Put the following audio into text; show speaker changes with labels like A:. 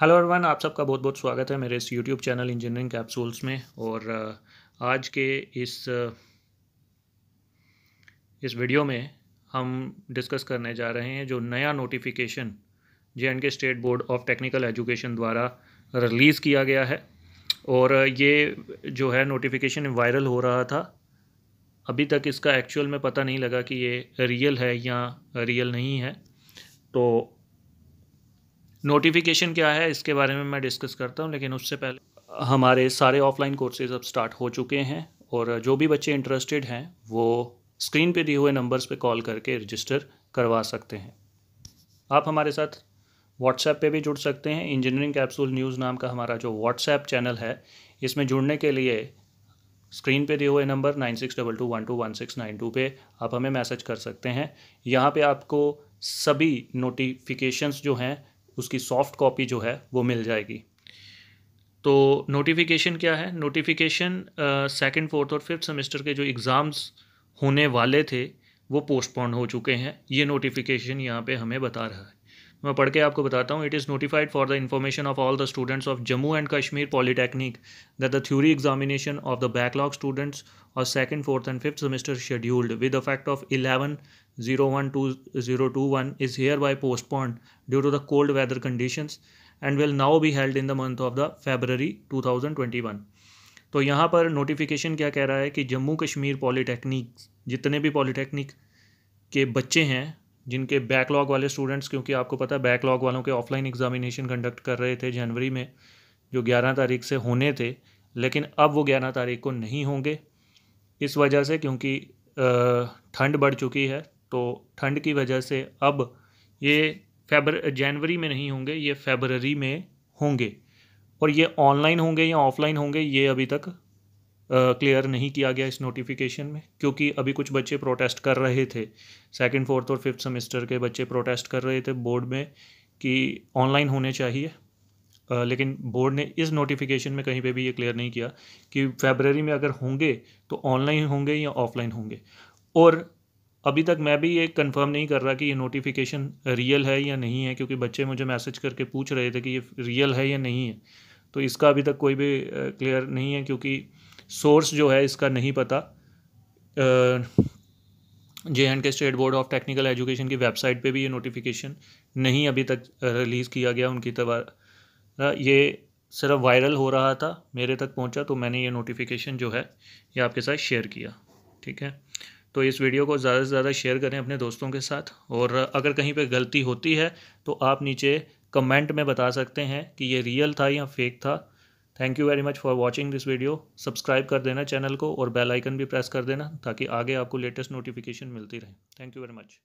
A: hello अरवान आप सबका बहुत बहुत स्वागत है मेरे इस यूट्यूब चैनल इंजीनियरिंग कैप्सूल्स में और uh, आज के इस uh, इस वीडियो में हम डिस्कस करने जा रहे हैं जो नया notification J and K state board of technical education द्वारा रिलीज़ किया गया है और uh, ये जो है नोटिफिकेशन वायरल हो रहा था अभी तक इसका एक्चुअल में पता नहीं लगा कि ये रियल है या रियल नहीं है तो नोटिफिकेशन क्या है इसके बारे में मैं डिस्कस करता हूँ लेकिन उससे पहले हमारे सारे ऑफलाइन कोर्सेज अब स्टार्ट हो चुके हैं और जो भी बच्चे इंटरेस्टेड हैं वो स्क्रीन पे दिए हुए नंबर्स पे कॉल करके रजिस्टर करवा सकते हैं आप हमारे साथ व्हाट्सएप पे भी जुड़ सकते हैं इंजीनियरिंग कैप्सूल न्यूज़ नाम का हमारा जो व्हाट्सएप चैनल है इसमें जुड़ने के लिए स्क्रीन पे दिए हुए number nine six double two one two one six nine two पे आप हमें मैसेज कर सकते हैं यहाँ पे आपको सभी नोटिफिकेशंस जो हैं उसकी सॉफ्ट कॉपी जो है वो मिल जाएगी तो नोटिफिकेशन क्या है नोटिफिकेशन सेकंड फोर्थ और फिफ्थ सेमेस्टर के जो एग्ज़ाम्स होने वाले थे वो पोस्टपोन हो चुके हैं ये नोटिफिकेशन यहाँ पे हमें बता रहा है मैं पढ़ के आपको बताता हूँ it is notified for the information of all the students of Jammu and Kashmir polytechnic that the theory examination of the backlog students और second fourth and fifth semester scheduled with effect of eleven zero one two zero two one is hereby postpone due to the cold weather condition and will now be held in the month of the February two thousand twenty one तो यहाँ पर notification क्या कह रहा है कि Jammu Kashmir polytechnic जितने भी पॉलीटेक्निक के बच्चे हैं जिनके बैकलॉग वाले स्टूडेंट्स क्योंकि आपको पता है बैकलॉग वालों के ऑफलाइन एग्जामिनेशन कंडक्ट कर रहे थे जनवरी में जो 11 तारीख से होने थे लेकिन अब वो 11 तारीख को नहीं होंगे इस वजह से क्योंकि ठंड बढ़ चुकी है तो ठंड की वजह से अब ये फेबर जनवरी में नहीं होंगे ये फेबररी में होंगे और ये ऑनलाइन होंगे या ऑफलाइन होंगे ये अभी तक क्लियर नहीं किया गया इस नोटिफिकेशन में क्योंकि अभी कुछ बच्चे प्रोटेस्ट कर रहे थे सेकेंड फोर्थ और फिफ्थ सेमेस्टर के बच्चे प्रोटेस्ट कर रहे थे बोर्ड में कि ऑनलाइन होने चाहिए लेकिन बोर्ड ने इस नोटिफिकेशन में कहीं पे भी ये क्लियर नहीं किया कि फेबररी में अगर होंगे तो ऑनलाइन होंगे या ऑफलाइन होंगे और अभी तक मैं भी ये कंफर्म नहीं कर रहा कि ये नोटिफिकेशन रियल है या नहीं है क्योंकि बच्चे मुझे मैसेज करके पूछ रहे थे कि ये रियल है या नहीं है तो इसका अभी तक कोई भी क्लियर नहीं है क्योंकि सोर्स जो है इसका नहीं पता J and K state board of technical education की वेबसाइट पे भी ये नोटिफिकेशन नहीं अभी तक रिलीज़ किया गया उनकी तरह ये सिर्फ वायरल हो रहा था मेरे तक पहुंचा तो मैंने ये नोटिफिकेशन जो है ये आपके साथ शेयर किया ठीक है तो इस वीडियो को ज़्यादा से ज़्यादा शेयर करें अपने दोस्तों के साथ और अगर कहीं पे गलती होती है तो आप नीचे कमेंट में बता सकते हैं कि ये रियल था या फेक था thank you very much for watching this video subscribe कर देना चैनल को और बेल आइकन भी प्रेस कर देना ताकि आगे आपको लेटेस्ट नोटिफिकेशन मिलती रहे थैंक यू वेरी मच